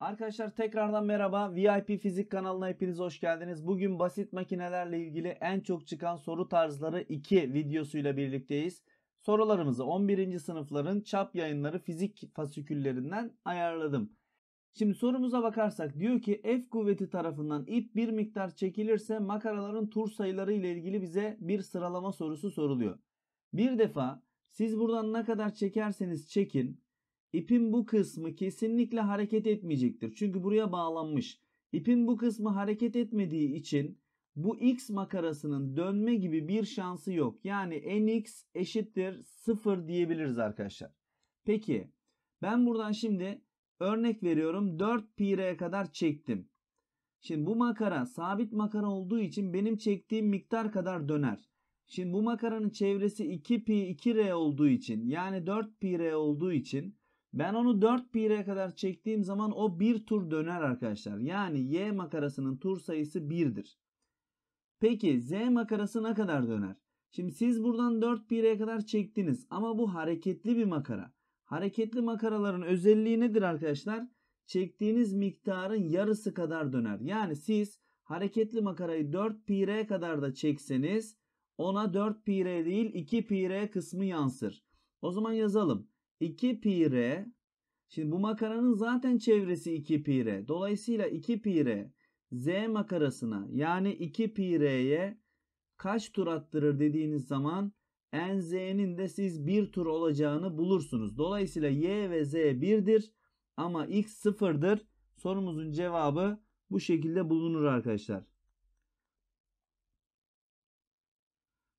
Arkadaşlar tekrardan merhaba. VIP Fizik kanalına hepiniz hoş geldiniz. Bugün basit makinelerle ilgili en çok çıkan soru tarzları 2 videosuyla birlikteyiz. Sorularımızı 11. sınıfların çap yayınları fizik fasiküllerinden ayarladım. Şimdi sorumuza bakarsak diyor ki F kuvveti tarafından ip bir miktar çekilirse makaraların tur sayıları ile ilgili bize bir sıralama sorusu soruluyor. Bir defa siz buradan ne kadar çekerseniz çekin İpin bu kısmı kesinlikle hareket etmeyecektir. Çünkü buraya bağlanmış. İpin bu kısmı hareket etmediği için bu x makarasının dönme gibi bir şansı yok. Yani nx eşittir 0 diyebiliriz arkadaşlar. Peki ben buradan şimdi örnek veriyorum 4 pi r'ye kadar çektim. Şimdi bu makara sabit makara olduğu için benim çektiğim miktar kadar döner. Şimdi bu makaranın çevresi 2 pi 2 r olduğu için yani 4 pi r olduğu için ben onu 4 pi'ye kadar çektiğim zaman o bir tur döner arkadaşlar. Yani y makarasının tur sayısı 1'dir. Peki z makarası ne kadar döner? Şimdi siz buradan 4 pi'ye kadar çektiniz ama bu hareketli bir makara. Hareketli makaraların özelliği nedir arkadaşlar? Çektiğiniz miktarın yarısı kadar döner. Yani siz hareketli makarayı 4 pi'ye kadar da çekseniz ona 4 pi'ye değil 2 pi'ye kısmı yansır. O zaman yazalım. 2 pi r. Şimdi bu makaranın zaten çevresi 2 pi r. Dolayısıyla 2 pi r z makarasına yani 2 pi r'ye kaç tur attırır dediğiniz zaman Z'nin de siz bir tur olacağını bulursunuz. Dolayısıyla y ve z birdir ama x sıfırdır. Sorumuzun cevabı bu şekilde bulunur arkadaşlar.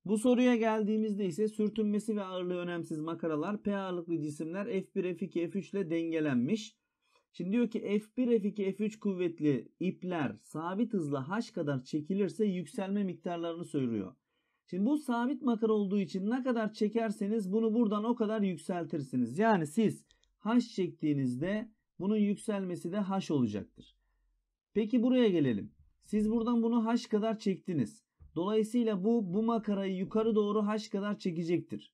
Bu soruya geldiğimizde ise sürtünmesi ve ağırlığı önemsiz makaralar P ağırlıklı cisimler F1, F2, F3 ile dengelenmiş. Şimdi diyor ki F1, F2, F3 kuvvetli ipler sabit hızla H kadar çekilirse yükselme miktarlarını söylüyor. Şimdi bu sabit makara olduğu için ne kadar çekerseniz bunu buradan o kadar yükseltirsiniz. Yani siz H çektiğinizde bunun yükselmesi de H olacaktır. Peki buraya gelelim. Siz buradan bunu H kadar çektiniz. Dolayısıyla bu bu makarayı yukarı doğru haş kadar çekecektir.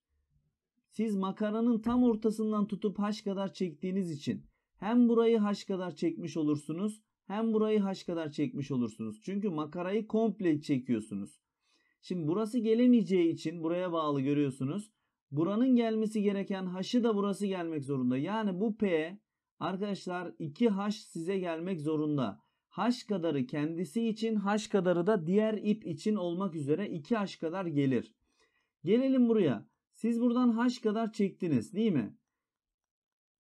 Siz makaranın tam ortasından tutup haş kadar çektiğiniz için hem burayı haş kadar çekmiş olursunuz hem burayı haş kadar çekmiş olursunuz. Çünkü makarayı komple çekiyorsunuz. Şimdi burası gelemeyeceği için buraya bağlı görüyorsunuz. Buranın gelmesi gereken haşı da burası gelmek zorunda. Yani bu P arkadaşlar 2 haş size gelmek zorunda. Haş kadarı kendisi için haş kadarı da diğer ip için olmak üzere 2 haş kadar gelir. Gelelim buraya. Siz buradan haş kadar çektiniz değil mi?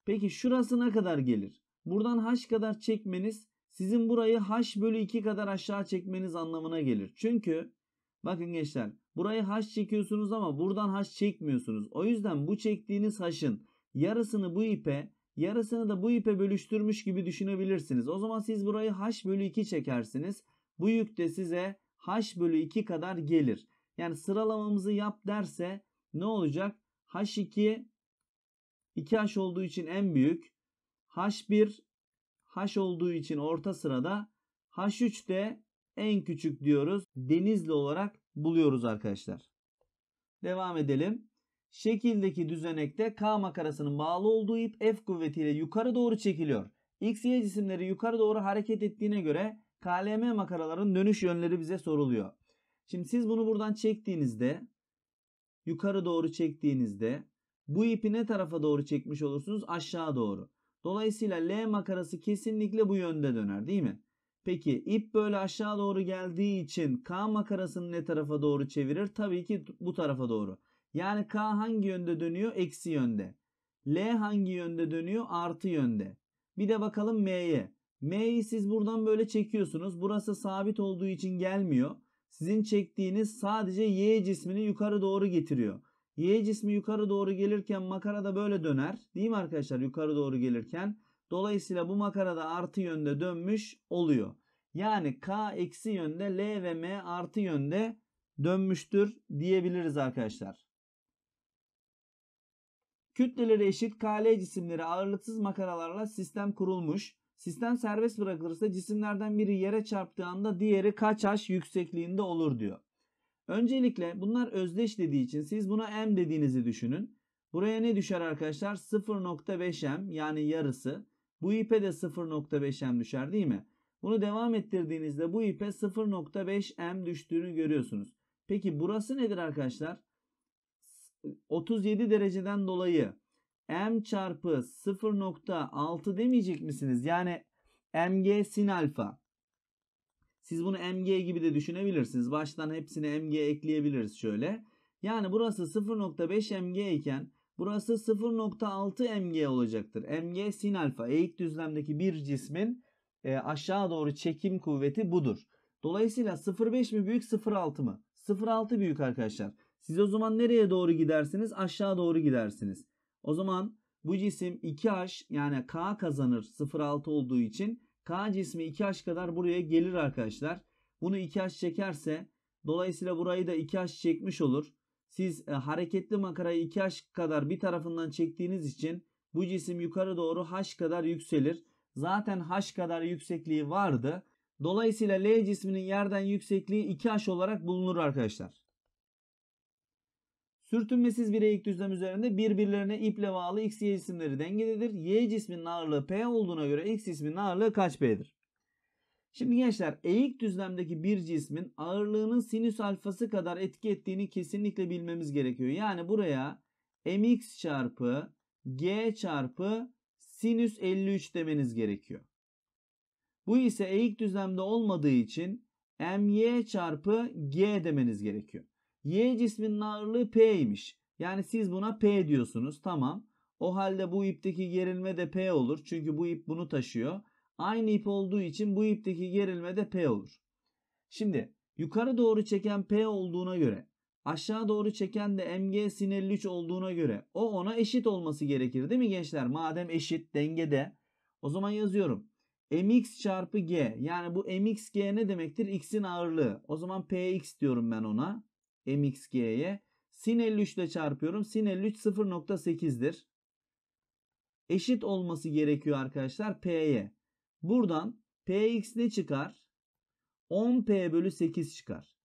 Peki şurasına kadar gelir? Buradan haş kadar çekmeniz sizin burayı haş bölü 2 kadar aşağı çekmeniz anlamına gelir. Çünkü bakın gençler burayı haş çekiyorsunuz ama buradan haş çekmiyorsunuz. O yüzden bu çektiğiniz haşın yarısını bu ipe Yarısını da bu ipe bölüştürmüş gibi düşünebilirsiniz. O zaman siz burayı h bölü 2 çekersiniz. Bu yük de size h bölü 2 kadar gelir. Yani sıralamamızı yap derse ne olacak? h2 2h olduğu için en büyük. h1 h olduğu için orta sırada. h3 de en küçük diyoruz. Denizli olarak buluyoruz arkadaşlar. Devam edelim. Şekildeki düzenekte K makarasının bağlı olduğu ip F kuvvetiyle yukarı doğru çekiliyor. X, Y cisimleri yukarı doğru hareket ettiğine göre KLM makaraların dönüş yönleri bize soruluyor. Şimdi siz bunu buradan çektiğinizde yukarı doğru çektiğinizde bu ipi ne tarafa doğru çekmiş olursunuz? Aşağı doğru. Dolayısıyla L makarası kesinlikle bu yönde döner değil mi? Peki ip böyle aşağı doğru geldiği için K makarasını ne tarafa doğru çevirir? Tabii ki bu tarafa doğru. Yani K hangi yönde dönüyor? Eksi yönde. L hangi yönde dönüyor? Artı yönde. Bir de bakalım M'ye. M'yi siz buradan böyle çekiyorsunuz. Burası sabit olduğu için gelmiyor. Sizin çektiğiniz sadece Y cismini yukarı doğru getiriyor. Y cismi yukarı doğru gelirken makara da böyle döner. Değil mi arkadaşlar yukarı doğru gelirken? Dolayısıyla bu makara da artı yönde dönmüş oluyor. Yani K eksi yönde L ve M artı yönde dönmüştür diyebiliriz arkadaşlar. Kütleleri eşit KL cisimleri ağırlıksız makaralarla sistem kurulmuş. Sistem serbest bırakılırsa cisimlerden biri yere çarptığı anda diğeri kaç aş yüksekliğinde olur diyor. Öncelikle bunlar özdeş dediği için siz buna m dediğinizi düşünün. Buraya ne düşer arkadaşlar? 0.5m yani yarısı. Bu ipe de 0.5m düşer değil mi? Bunu devam ettirdiğinizde bu ipe 0.5m düştüğünü görüyorsunuz. Peki burası nedir arkadaşlar? 37 dereceden dolayı m çarpı 0.6 demeyecek misiniz? Yani mg sin alfa. Siz bunu mg gibi de düşünebilirsiniz. Baştan hepsini mg ekleyebiliriz şöyle. Yani burası 0.5 mg iken burası 0.6 mg olacaktır. mg sin alfa eğik düzlemdeki bir cismin e, aşağı doğru çekim kuvveti budur. Dolayısıyla 0.5 mi büyük 0.6 mı? 0.6 büyük arkadaşlar. Siz o zaman nereye doğru gidersiniz? Aşağı doğru gidersiniz. O zaman bu cisim 2H yani K kazanır 0,6 olduğu için K cismi 2H kadar buraya gelir arkadaşlar. Bunu 2H çekerse dolayısıyla burayı da 2H çekmiş olur. Siz e, hareketli makarayı 2H kadar bir tarafından çektiğiniz için bu cisim yukarı doğru H kadar yükselir. Zaten H kadar yüksekliği vardı. Dolayısıyla L cisminin yerden yüksekliği 2H olarak bulunur arkadaşlar. Sürtünmesiz bir eğik düzlem üzerinde birbirlerine iple bağlı x, y cisimleri dengededir. Y cisminin ağırlığı p olduğuna göre x cisminin ağırlığı kaç p'dir? Şimdi gençler eğik düzlemdeki bir cismin ağırlığının sinüs alfası kadar etki ettiğini kesinlikle bilmemiz gerekiyor. Yani buraya mx çarpı g çarpı sinüs 53 demeniz gerekiyor. Bu ise eğik düzlemde olmadığı için my çarpı g demeniz gerekiyor. Y cismin ağırlığı P'ymiş. Yani siz buna P diyorsunuz. Tamam. O halde bu ipteki gerilme de P olur. Çünkü bu ip bunu taşıyor. Aynı ip olduğu için bu ipteki gerilme de P olur. Şimdi yukarı doğru çeken P olduğuna göre aşağı doğru çeken de MG sin 53 olduğuna göre o ona eşit olması gerekir değil mi gençler? Madem eşit dengede o zaman yazıyorum. MX çarpı G yani bu MX G ne demektir? X'in ağırlığı. O zaman PX diyorum ben ona mxg'ye. Sin 53 ile çarpıyorum. Sin 53 0.8'dir. Eşit olması gerekiyor arkadaşlar p'ye. Buradan px ne çıkar? 10p bölü 8 çıkar.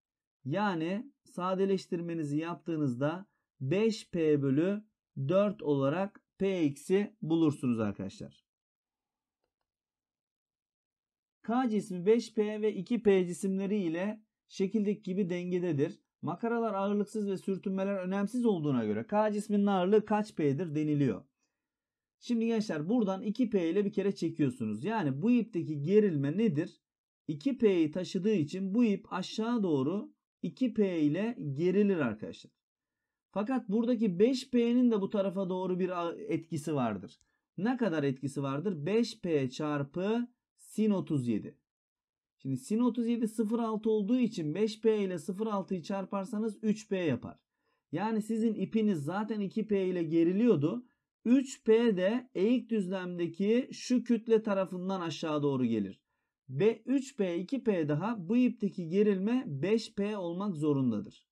Yani sadeleştirmenizi yaptığınızda 5p bölü 4 olarak px'i bulursunuz arkadaşlar. K cismi 5p ve 2p cisimleri ile şekildeki gibi dengededir. Makaralar ağırlıksız ve sürtünmeler önemsiz olduğuna göre K cisminin ağırlığı kaç P'dir deniliyor. Şimdi gençler buradan 2P ile bir kere çekiyorsunuz. Yani bu ipteki gerilme nedir? 2P'yi taşıdığı için bu ip aşağı doğru 2P ile gerilir arkadaşlar. Fakat buradaki 5P'nin de bu tarafa doğru bir etkisi vardır. Ne kadar etkisi vardır? 5P çarpı sin 37. Şimdi sin 37 0.6 olduğu için 5P ile 0.6'yı çarparsanız 3P yapar. Yani sizin ipiniz zaten 2P ile geriliyordu. 3P de eğik düzlemdeki şu kütle tarafından aşağı doğru gelir. Ve 3P 2P daha bu ipteki gerilme 5P olmak zorundadır.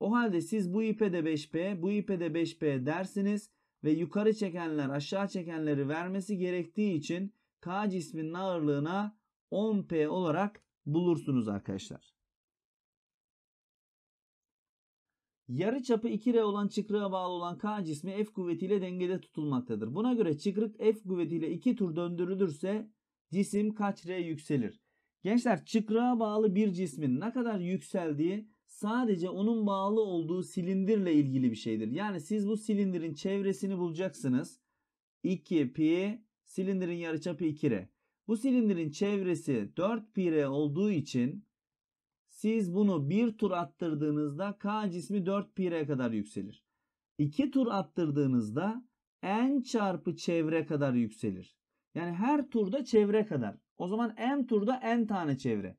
O halde siz bu ipe de 5P, bu ipe de 5P dersiniz ve yukarı çekenler aşağı çekenleri vermesi gerektiği için K cisminin ağırlığına 10P olarak bulursunuz arkadaşlar. Yarı çapı 2R olan çıkrığa bağlı olan K cismi F kuvvetiyle dengede tutulmaktadır. Buna göre çıkrık F kuvvetiyle 2 tur döndürülürse cisim kaç R yükselir? Gençler çıkrığa bağlı bir cismin ne kadar yükseldiği sadece onun bağlı olduğu silindirle ilgili bir şeydir. Yani siz bu silindirin çevresini bulacaksınız. 2 pi silindirin yarıçapı 2 r. Bu silindirin çevresi 4 pi r olduğu için siz bunu bir tur attırdığınızda K cismi 4 pi r kadar yükselir. 2 tur attırdığınızda n çarpı çevre kadar yükselir. Yani her turda çevre kadar. O zaman m turda n tane çevre.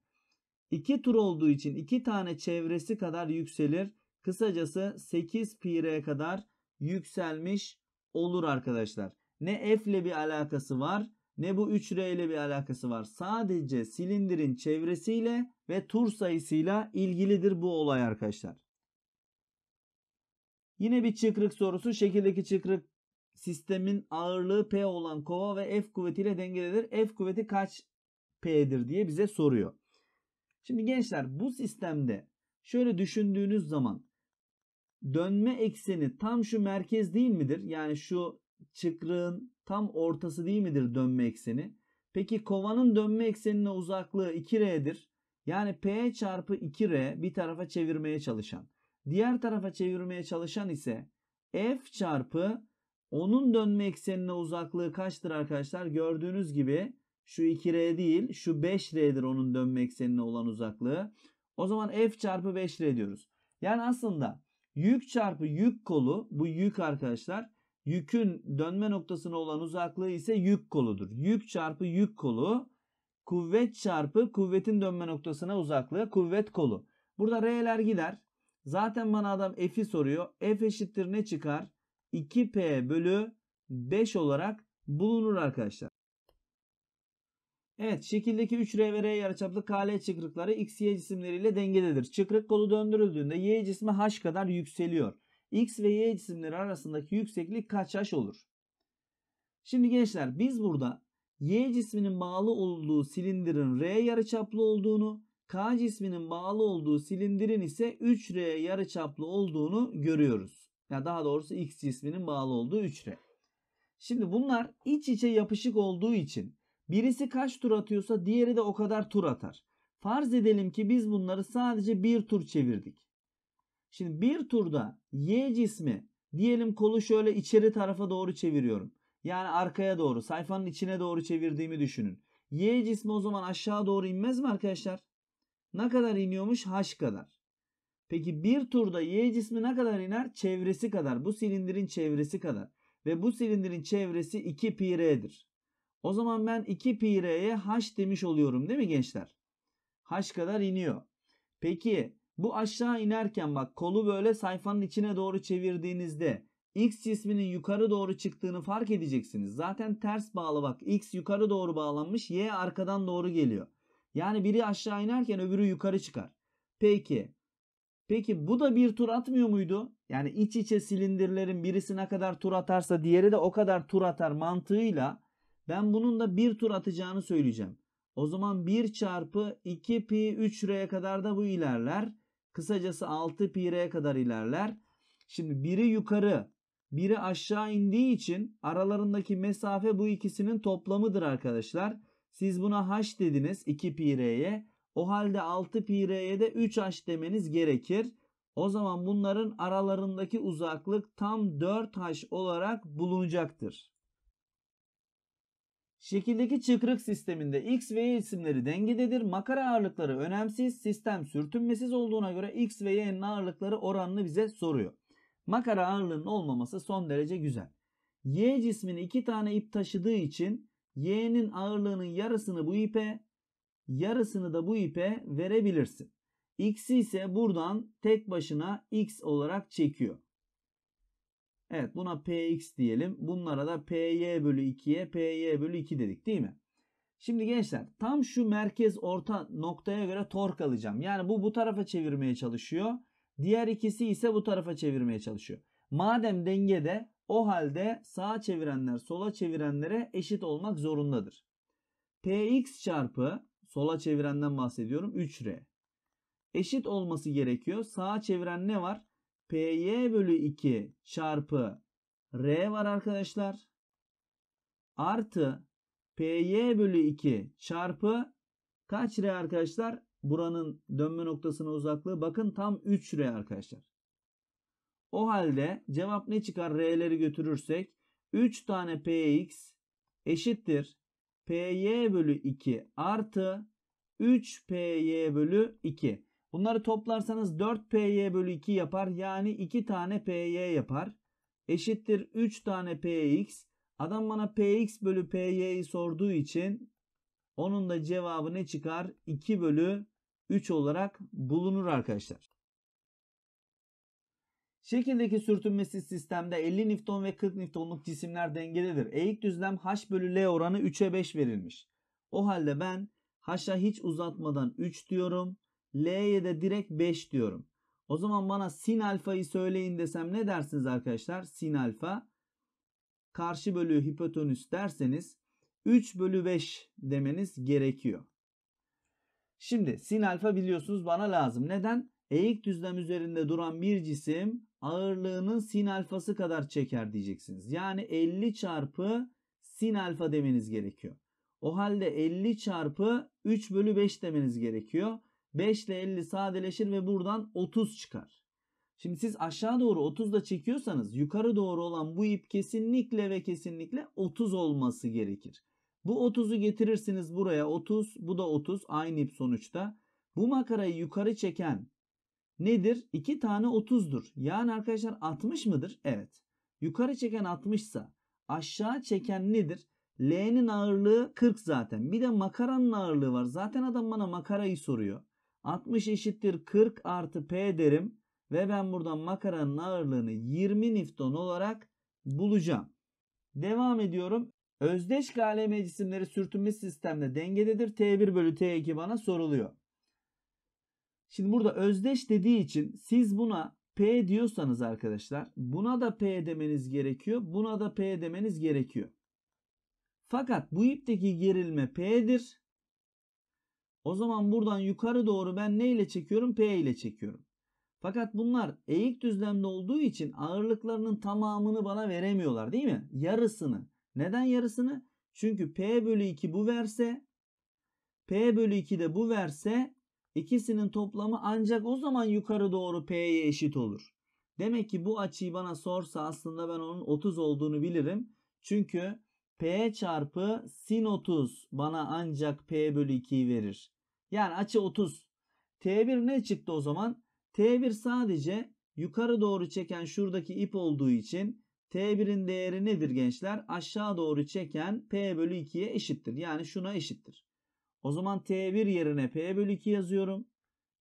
2 tur olduğu için 2 tane çevresi kadar yükselir. Kısacası 8 pi r kadar yükselmiş olur arkadaşlar. Ne f ile bir alakası var ne bu 3R ile bir alakası var. Sadece silindirin çevresiyle ve tur sayısıyla ilgilidir bu olay arkadaşlar. Yine bir çıkrık sorusu. Şekildeki çıkrık sistemin ağırlığı P olan kova ve F kuvvetiyle dengelidir. F kuvveti kaç P'dir diye bize soruyor. Şimdi gençler bu sistemde şöyle düşündüğünüz zaman dönme ekseni tam şu merkez değil midir? Yani şu çıkrığın tam ortası değil midir dönme ekseni? Peki kovanın dönme eksenine uzaklığı 2R'dir. Yani P çarpı 2R bir tarafa çevirmeye çalışan. Diğer tarafa çevirmeye çalışan ise F çarpı onun dönme eksenine uzaklığı kaçtır arkadaşlar? Gördüğünüz gibi şu 2R değil şu 5R'dir onun dönme eksenine olan uzaklığı. O zaman F çarpı 5R diyoruz. Yani aslında yük çarpı yük kolu bu yük arkadaşlar Yükün dönme noktasına olan uzaklığı ise yük koludur. Yük çarpı yük kolu. Kuvvet çarpı kuvvetin dönme noktasına uzaklığı kuvvet kolu. Burada R'ler gider. Zaten bana adam F'i soruyor. F eşittir ne çıkar? 2P bölü 5 olarak bulunur arkadaşlar. Evet şekildeki 3R ve R yarıçaplı KL çıkrıkları X, Y cisimleriyle dengededir. Çıkrık kolu döndürüldüğünde Y cismi H kadar yükseliyor. X ve Y cisimleri arasındaki yükseklik kaç yaş olur? Şimdi gençler biz burada Y cisminin bağlı olduğu silindirin R yarıçaplı olduğunu, K cisminin bağlı olduğu silindirin ise 3R yarıçaplı olduğunu görüyoruz. Ya daha doğrusu X cisminin bağlı olduğu 3R. Şimdi bunlar iç içe yapışık olduğu için birisi kaç tur atıyorsa diğeri de o kadar tur atar. Farz edelim ki biz bunları sadece bir tur çevirdik. Şimdi bir turda Y cismi diyelim kolu şöyle içeri tarafa doğru çeviriyorum. Yani arkaya doğru sayfanın içine doğru çevirdiğimi düşünün. Y cismi o zaman aşağı doğru inmez mi arkadaşlar? Ne kadar iniyormuş? H kadar. Peki bir turda Y cismi ne kadar iner? Çevresi kadar. Bu silindirin çevresi kadar. Ve bu silindirin çevresi 2 pi r'dir. O zaman ben 2 pi r'ye h demiş oluyorum değil mi gençler? H kadar iniyor. Peki bu aşağı inerken bak kolu böyle sayfanın içine doğru çevirdiğinizde X cisminin yukarı doğru çıktığını fark edeceksiniz. Zaten ters bağlı bak. X yukarı doğru bağlanmış. Y arkadan doğru geliyor. Yani biri aşağı inerken öbürü yukarı çıkar. Peki. Peki bu da bir tur atmıyor muydu? Yani iç içe silindirlerin birisine kadar tur atarsa diğeri de o kadar tur atar mantığıyla ben bunun da bir tur atacağını söyleyeceğim. O zaman 1 çarpı 2 pi 3 r'ye kadar da bu ilerler. Kısacası 6 pi kadar ilerler. Şimdi biri yukarı, biri aşağı indiği için aralarındaki mesafe bu ikisinin toplamıdır arkadaşlar. Siz buna h dediniz 2 pi O halde 6 pi de 3h demeniz gerekir. O zaman bunların aralarındaki uzaklık tam 4h olarak bulunacaktır. Şekildeki çıkrık sisteminde x ve y isimleri dengededir. Makara ağırlıkları önemsiz, sistem sürtünmesiz olduğuna göre x ve y'nin ağırlıkları oranını bize soruyor. Makara ağırlığının olmaması son derece güzel. Y cismini iki tane ip taşıdığı için y'nin ağırlığının yarısını bu ipe, yarısını da bu ipe verebilirsin. X ise buradan tek başına x olarak çekiyor. Evet buna px diyelim. Bunlara da py bölü 2'ye py bölü 2 dedik değil mi? Şimdi gençler tam şu merkez orta noktaya göre tork alacağım. Yani bu bu tarafa çevirmeye çalışıyor. Diğer ikisi ise bu tarafa çevirmeye çalışıyor. Madem dengede o halde sağa çevirenler sola çevirenlere eşit olmak zorundadır. Px çarpı sola çevirenden bahsediyorum 3R. Eşit olması gerekiyor. Sağa çeviren ne var? PY bölü 2 çarpı R var arkadaşlar. Artı PY bölü 2 çarpı kaç R arkadaşlar? Buranın dönme noktasına uzaklığı bakın tam 3 R arkadaşlar. O halde cevap ne çıkar? R'leri götürürsek 3 tane PX eşittir. PY bölü 2 artı 3 PY bölü 2. Bunları toplarsanız 4 py bölü 2 yapar. Yani 2 tane py yapar. Eşittir 3 tane px. Adam bana px bölü py'yi sorduğu için onun da cevabı ne çıkar? 2 bölü 3 olarak bulunur arkadaşlar. Şekildeki sürtünmesiz sistemde 50 nifton ve 40 niftonluk cisimler dengededir. Eğik düzlem h bölü l oranı 3'e 5 verilmiş. O halde ben h'a hiç uzatmadan 3 diyorum. L'ye de direkt 5 diyorum. O zaman bana sin alfayı söyleyin desem ne dersiniz arkadaşlar? Sin alfa karşı bölü hipotenüs derseniz 3 bölü 5 demeniz gerekiyor. Şimdi sin alfa biliyorsunuz bana lazım. Neden? Eğik düzlem üzerinde duran bir cisim ağırlığının sin alfası kadar çeker diyeceksiniz. Yani 50 çarpı sin alfa demeniz gerekiyor. O halde 50 çarpı 3 bölü 5 demeniz gerekiyor. 5 ile 50 sadeleşir ve buradan 30 çıkar. Şimdi siz aşağı doğru 30 da çekiyorsanız yukarı doğru olan bu ip kesinlikle ve kesinlikle 30 olması gerekir. Bu 30'u getirirsiniz buraya 30 bu da 30 aynı ip sonuçta. Bu makarayı yukarı çeken nedir? 2 tane 30'dur. Yani arkadaşlar 60 mıdır? Evet. Yukarı çeken 60 ise aşağı çeken nedir? L'nin ağırlığı 40 zaten. Bir de makaranın ağırlığı var. Zaten adam bana makarayı soruyor. 60 eşittir 40 artı P derim. Ve ben buradan makaranın ağırlığını 20 nifton olarak bulacağım. Devam ediyorum. Özdeş galeme cisimleri sürtünme sistemde dengededir. T1 bölü T2 bana soruluyor. Şimdi burada özdeş dediği için siz buna P diyorsanız arkadaşlar buna da P demeniz gerekiyor. Buna da P demeniz gerekiyor. Fakat bu ipteki gerilme P'dir. O zaman buradan yukarı doğru ben ne ile çekiyorum? P ile çekiyorum. Fakat bunlar eğik düzlemde olduğu için ağırlıklarının tamamını bana veremiyorlar değil mi? Yarısını. Neden yarısını? Çünkü P bölü 2 bu verse P bölü 2 de bu verse ikisinin toplamı ancak o zaman yukarı doğru P'ye eşit olur. Demek ki bu açıyı bana sorsa aslında ben onun 30 olduğunu bilirim. Çünkü P çarpı sin 30 bana ancak P bölü 2'yi verir. Yani açı 30. T1 ne çıktı o zaman? T1 sadece yukarı doğru çeken şuradaki ip olduğu için T1'in değeri nedir gençler? Aşağı doğru çeken P bölü 2'ye eşittir. Yani şuna eşittir. O zaman T1 yerine P bölü 2 yazıyorum.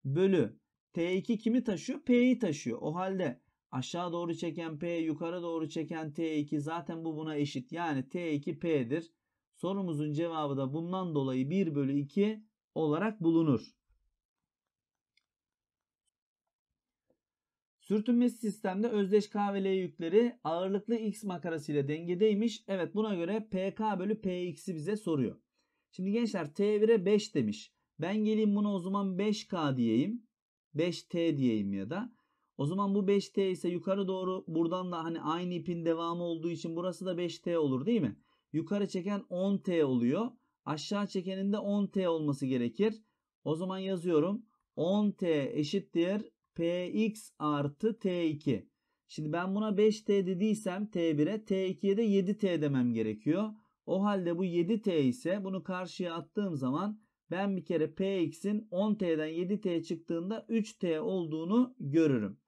Bölü T2 kimi taşıyor? P'yi taşıyor. O halde aşağı doğru çeken P, yukarı doğru çeken T2 zaten bu buna eşit. Yani T2 P'dir. Sorumuzun cevabı da bundan dolayı 1 bölü 2 olarak bulunur. Sürtünmesi sistemde özdeş K ve L yükleri ağırlıklı X makarası ile dengedeymiş. Evet buna göre PK bölü PX'i bize soruyor. Şimdi gençler T1'e 5 demiş. Ben geleyim buna o zaman 5K diyeyim. 5T diyeyim ya da. O zaman bu 5T ise yukarı doğru buradan da hani aynı ipin devamı olduğu için burası da 5T olur değil mi? Yukarı çeken 10T oluyor. Aşağı çekenin de 10t olması gerekir. O zaman yazıyorum. 10t eşittir px artı t2. Şimdi ben buna 5t dediysem t1'e t2'ye de 7t demem gerekiyor. O halde bu 7t ise bunu karşıya attığım zaman ben bir kere px'in 10t'den 7 t çıktığında 3t olduğunu görürüm.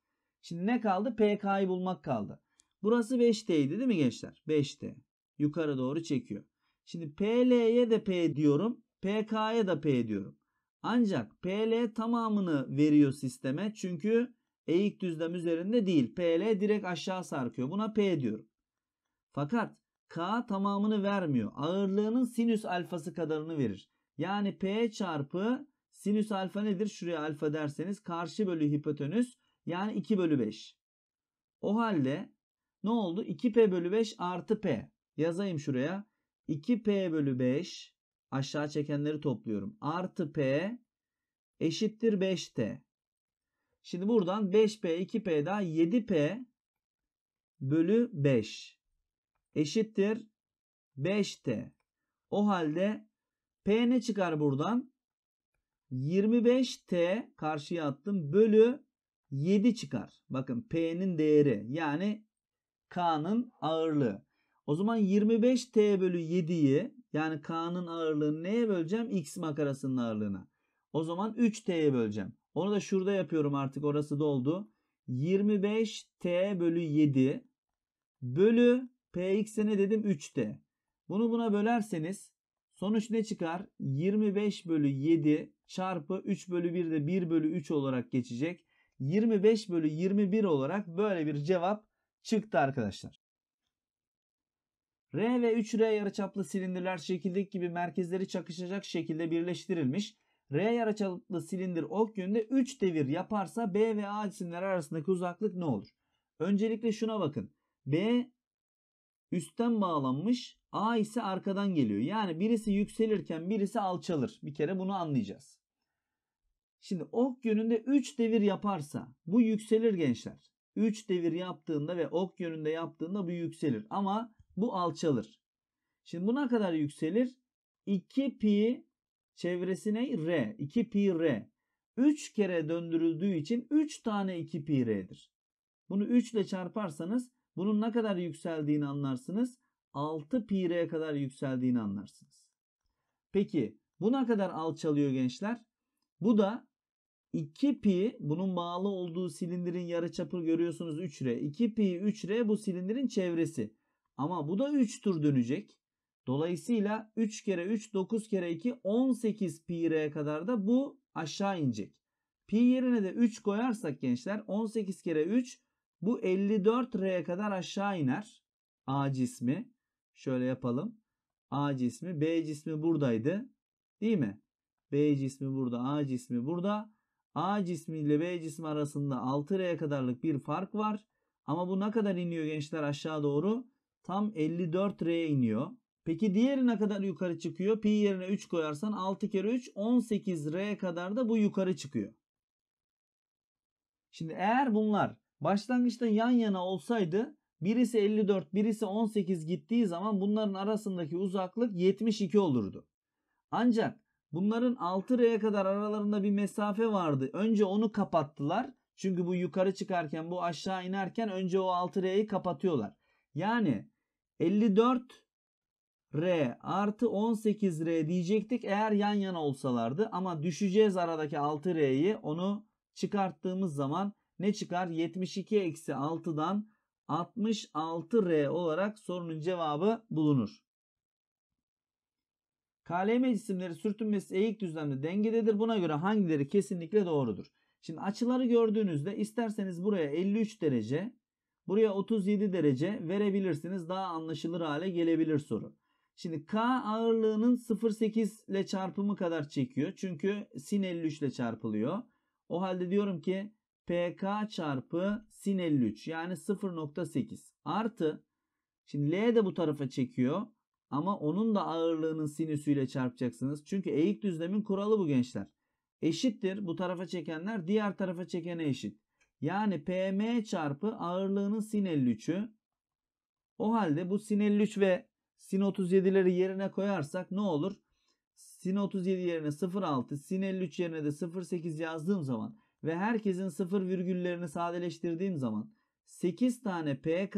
Şimdi ne kaldı? pk'yı bulmak kaldı. Burası 5t'ydi değil mi gençler? 5t. Yukarı doğru çekiyor. Şimdi PL'ye de P diyorum. PK'ya da P diyorum. Ancak PL tamamını veriyor sisteme. Çünkü eğik düzlem üzerinde değil. PL direkt aşağı sarkıyor. Buna P diyorum. Fakat K tamamını vermiyor. Ağırlığının sinüs alfası kadarını verir. Yani P çarpı sinüs alfa nedir? Şuraya alfa derseniz karşı bölü hipotenüs yani 2 bölü 5. O halde ne oldu? 2P bölü 5 artı P. Yazayım şuraya. 2P bölü 5 aşağı çekenleri topluyorum. Artı P eşittir 5T. Şimdi buradan 5P 2P daha 7P bölü 5 eşittir 5T. O halde P ne çıkar buradan? 25T karşıya attım bölü 7 çıkar. Bakın P'nin değeri yani K'nın ağırlığı. O zaman 25t bölü 7'yi yani k'nın ağırlığını neye böleceğim? x makarasının ağırlığına. O zaman 3t'ye böleceğim. Onu da şurada yapıyorum artık orası doldu. 25t bölü 7 bölü px'e ne dedim? 3t. Bunu buna bölerseniz sonuç ne çıkar? 25 bölü 7 çarpı 3 bölü 1 de 1 bölü 3 olarak geçecek. 25 bölü 21 olarak böyle bir cevap çıktı arkadaşlar. R ve 3R yarıçaplı silindirler şekildeki gibi merkezleri çakışacak şekilde birleştirilmiş. R yarıçaplı silindir ok yönünde 3 devir yaparsa B ve A cisimleri arasındaki uzaklık ne olur? Öncelikle şuna bakın. B üstten bağlanmış, A ise arkadan geliyor. Yani birisi yükselirken birisi alçalır. Bir kere bunu anlayacağız. Şimdi ok yönünde 3 devir yaparsa bu yükselir gençler. 3 devir yaptığında ve ok yönünde yaptığında bu yükselir. Ama bu alçalır. Şimdi buna kadar yükselir. 2 pi çevresine r. 2 pi r. 3 kere döndürüldüğü için 3 tane 2 pi r'dir. Bunu 3 ile çarparsanız bunun ne kadar yükseldiğini anlarsınız. 6 pi r'ye kadar yükseldiğini anlarsınız. Peki buna kadar alçalıyor gençler? Bu da 2 pi bunun bağlı olduğu silindirin yarıçapı görüyorsunuz 3R. 2 pi 3R bu silindirin çevresi. Ama bu da 3 tur dönecek. Dolayısıyla 3 kere 3 9 kere 2 18 pi r'ye kadar da bu aşağı inecek. Pi yerine de 3 koyarsak gençler 18 kere 3 bu 54 r'ye kadar aşağı iner. A cismi şöyle yapalım. A cismi B cismi buradaydı. Değil mi? B cismi burada A cismi burada. A cismi ile B cismi arasında 6 r'ye kadarlık bir fark var. Ama bu ne kadar iniyor gençler aşağı doğru? Tam 54R'ye iniyor. Peki diğeri ne kadar yukarı çıkıyor? Pi yerine 3 koyarsan 6 kere 3 18R'ye kadar da bu yukarı çıkıyor. Şimdi eğer bunlar başlangıçta yan yana olsaydı birisi 54 birisi 18 gittiği zaman bunların arasındaki uzaklık 72 olurdu. Ancak bunların 6R'ye kadar aralarında bir mesafe vardı. Önce onu kapattılar. Çünkü bu yukarı çıkarken bu aşağı inerken önce o 6R'yi kapatıyorlar. Yani 54 R artı 18 R diyecektik eğer yan yana olsalardı. Ama düşeceğiz aradaki 6 R'yi onu çıkarttığımız zaman ne çıkar? 72 eksi 6'dan 66 R olarak sorunun cevabı bulunur. KLM cisimleri sürtünmesi eğik düzlemde dengededir. Buna göre hangileri kesinlikle doğrudur? Şimdi açıları gördüğünüzde isterseniz buraya 53 derece Buraya 37 derece verebilirsiniz. Daha anlaşılır hale gelebilir soru. Şimdi K ağırlığının 0.8 ile çarpımı kadar çekiyor. Çünkü sin 53 ile çarpılıyor. O halde diyorum ki PK çarpı sin 53 yani 0.8 artı şimdi L de bu tarafa çekiyor. Ama onun da ağırlığının sinüsüyle çarpacaksınız. Çünkü eğik düzlemin kuralı bu gençler. Eşittir bu tarafa çekenler diğer tarafa çekene eşit. Yani PM çarpı ağırlığının sin 53'ü. O halde bu sin 53 ve sin 37'leri yerine koyarsak ne olur? Sin 37 yerine 0.6, sin 53 yerine de 0.8 yazdığım zaman ve herkesin sıfır virgüllerini sadeleştirdiğim zaman 8 tane PK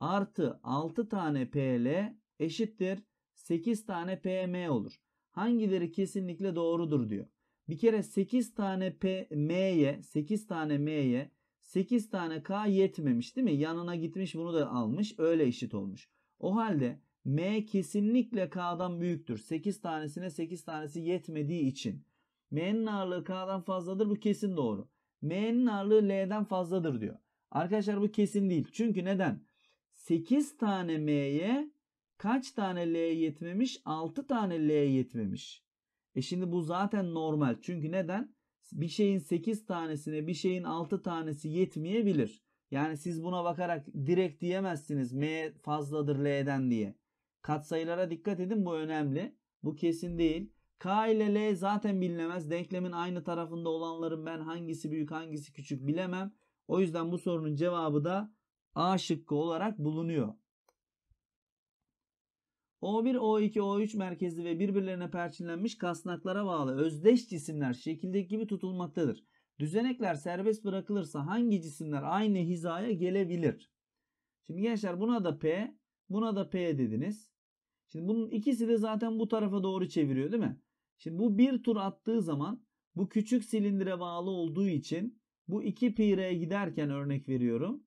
artı 6 tane PL eşittir 8 tane PM olur. Hangileri kesinlikle doğrudur diyor. Bir kere 8 tane P, M'ye 8 tane M'ye 8 tane K yetmemiş değil mi? Yanına gitmiş bunu da almış. Öyle eşit olmuş. O halde M kesinlikle K'dan büyüktür. 8 tanesine 8 tanesi yetmediği için. M'nin ağırlığı K'dan fazladır. Bu kesin doğru. M'nin ağırlığı L'den fazladır diyor. Arkadaşlar bu kesin değil. Çünkü neden? 8 tane M'ye kaç tane L yetmemiş? 6 tane L yetmemiş. E şimdi bu zaten normal. Çünkü neden? Bir şeyin 8 tanesine bir şeyin 6 tanesi yetmeyebilir. Yani siz buna bakarak direkt diyemezsiniz M fazladır L'den diye. Katsayılara dikkat edin bu önemli. Bu kesin değil. K ile L zaten bilinemez. Denklemin aynı tarafında olanların ben hangisi büyük hangisi küçük bilemem. O yüzden bu sorunun cevabı da A şıkkı olarak bulunuyor. O1, O2, O3 merkezli ve birbirlerine perçinlenmiş kasnaklara bağlı özdeş cisimler şekildeki gibi tutulmaktadır. Düzenekler serbest bırakılırsa hangi cisimler aynı hizaya gelebilir? Şimdi gençler buna da P, buna da P dediniz. Şimdi bunun ikisi de zaten bu tarafa doğru çeviriyor değil mi? Şimdi bu bir tur attığı zaman bu küçük silindire bağlı olduğu için bu 2 pi'ye giderken örnek veriyorum.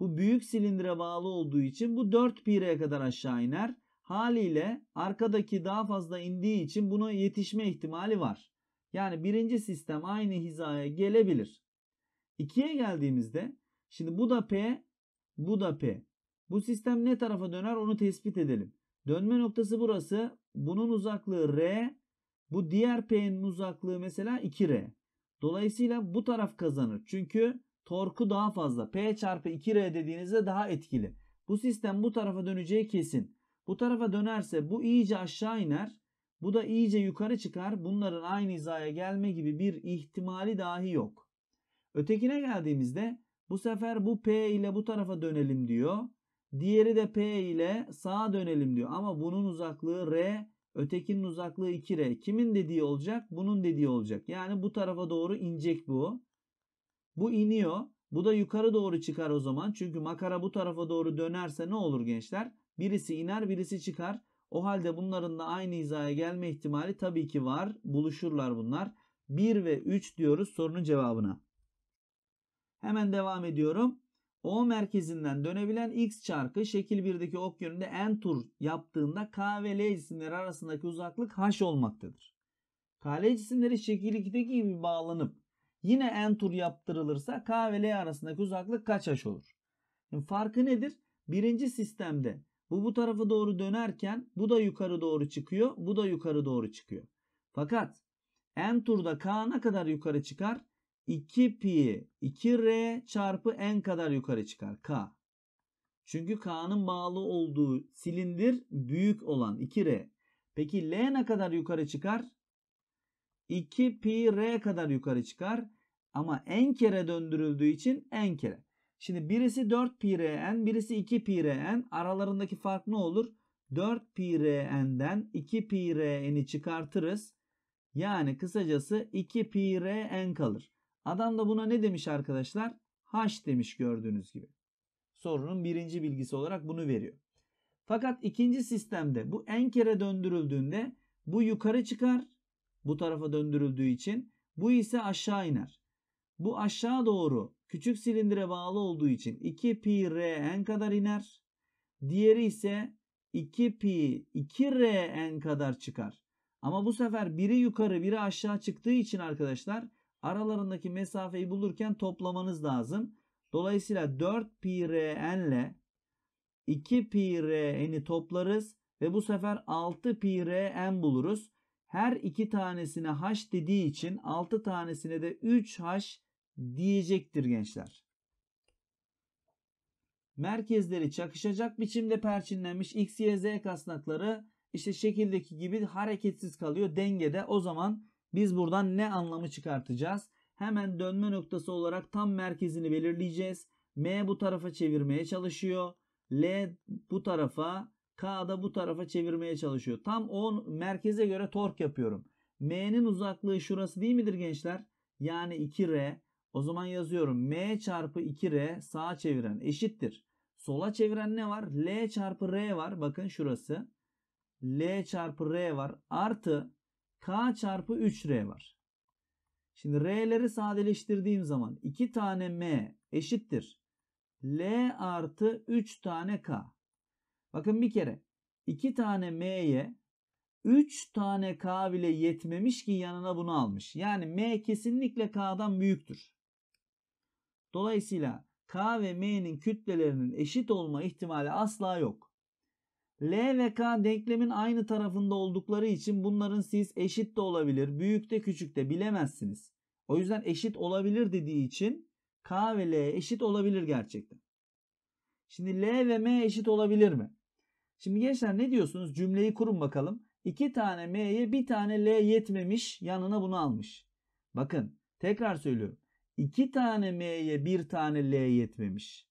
Bu büyük silindire bağlı olduğu için bu 4 pi'ye kadar aşağı iner. Haliyle arkadaki daha fazla indiği için buna yetişme ihtimali var. Yani birinci sistem aynı hizaya gelebilir. 2'ye geldiğimizde şimdi bu da P, bu da P. Bu sistem ne tarafa döner onu tespit edelim. Dönme noktası burası. Bunun uzaklığı R. Bu diğer P'nin uzaklığı mesela 2R. Dolayısıyla bu taraf kazanır. Çünkü torku daha fazla. P çarpı 2R dediğinizde daha etkili. Bu sistem bu tarafa döneceği kesin. Bu tarafa dönerse bu iyice aşağı iner. Bu da iyice yukarı çıkar. Bunların aynı hizaya gelme gibi bir ihtimali dahi yok. Ötekine geldiğimizde bu sefer bu P ile bu tarafa dönelim diyor. Diğeri de P ile sağa dönelim diyor. Ama bunun uzaklığı R, ötekinin uzaklığı 2R. Kimin dediği olacak? Bunun dediği olacak. Yani bu tarafa doğru inecek bu. Bu iniyor. Bu da yukarı doğru çıkar o zaman. Çünkü makara bu tarafa doğru dönerse ne olur gençler? Birisi iner birisi çıkar. O halde bunların da aynı hizaya gelme ihtimali tabii ki var. Buluşurlar bunlar. 1 ve 3 diyoruz sorunun cevabına. Hemen devam ediyorum. O merkezinden dönebilen X çarkı şekil 1'deki ok yönünde en tur yaptığında K ve L cisimleri arasındaki uzaklık H olmaktadır. K L cisimleri şekil 2'deki gibi bağlanıp yine en tur yaptırılırsa K ve L arasındaki uzaklık kaç H olur? Şimdi farkı nedir? Birinci sistemde bu bu tarafa doğru dönerken bu da yukarı doğru çıkıyor. Bu da yukarı doğru çıkıyor. Fakat n turda k ne kadar yukarı çıkar? 2 pi 2r çarpı n kadar yukarı çıkar k. Çünkü k'nın bağlı olduğu silindir büyük olan 2r. Peki l ne kadar yukarı çıkar? 2 pi r kadar yukarı çıkar. Ama n kere döndürüldüğü için n kere. Şimdi birisi 4 pi rn, birisi 2 pi rn. Aralarındaki fark ne olur? 4 pi rn'den 2 pi rn'i çıkartırız. Yani kısacası 2 pi rn kalır. Adam da buna ne demiş arkadaşlar? H demiş gördüğünüz gibi. Sorunun birinci bilgisi olarak bunu veriyor. Fakat ikinci sistemde bu n kere döndürüldüğünde bu yukarı çıkar. Bu tarafa döndürüldüğü için. Bu ise aşağı iner. Bu aşağı doğru küçük silindire bağlı olduğu için 2 pi r kadar iner. Diğeri ise 2 pi 2 rn kadar çıkar. Ama bu sefer biri yukarı biri aşağı çıktığı için arkadaşlar aralarındaki mesafeyi bulurken toplamanız lazım. Dolayısıyla 4 pi r ile 2 pi r toplarız ve bu sefer 6 pi r buluruz. Her iki tanesine h dediği için 6 tanesine de 3 h diyecektir gençler. Merkezleri çakışacak biçimde perçinlenmiş X, Y, Z kasnakları işte şekildeki gibi hareketsiz kalıyor dengede. O zaman biz buradan ne anlamı çıkartacağız? Hemen dönme noktası olarak tam merkezini belirleyeceğiz. M bu tarafa çevirmeye çalışıyor. L bu tarafa, K da bu tarafa çevirmeye çalışıyor. Tam o merkeze göre tork yapıyorum. M'nin uzaklığı şurası değil midir gençler? Yani 2R. O zaman yazıyorum. M çarpı 2R sağa çeviren eşittir. Sola çeviren ne var? L çarpı R var. Bakın şurası. L çarpı R var. Artı K çarpı 3R var. Şimdi R'leri sadeleştirdiğim zaman 2 tane M eşittir. L artı 3 tane K. Bakın bir kere 2 tane M'ye 3 tane K bile yetmemiş ki yanına bunu almış. Yani M kesinlikle K'dan büyüktür. Dolayısıyla K ve M'nin kütlelerinin eşit olma ihtimali asla yok. L ve K denklemin aynı tarafında oldukları için bunların siz eşit de olabilir, büyük de küçük de bilemezsiniz. O yüzden eşit olabilir dediği için K ve L eşit olabilir gerçekten. Şimdi L ve M eşit olabilir mi? Şimdi gençler ne diyorsunuz? Cümleyi kurun bakalım. İki tane M'ye bir tane L yetmemiş yanına bunu almış. Bakın tekrar söylüyorum iki tane M'ye bir tane L yetmemiş.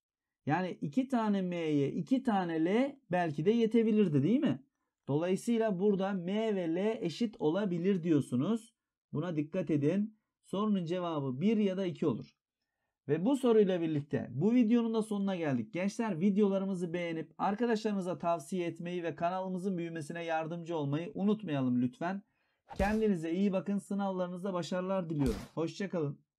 Yani iki tane M'ye iki tane L belki de yetebilirdi değil mi? Dolayısıyla burada M ve L eşit olabilir diyorsunuz. Buna dikkat edin. Sorunun cevabı 1 ya da 2 olur. Ve bu soruyla birlikte bu videonun da sonuna geldik. Gençler videolarımızı beğenip arkadaşlarınıza tavsiye etmeyi ve kanalımızın büyümesine yardımcı olmayı unutmayalım lütfen. Kendinize iyi bakın. Sınavlarınızda başarılar diliyorum. Hoşçakalın.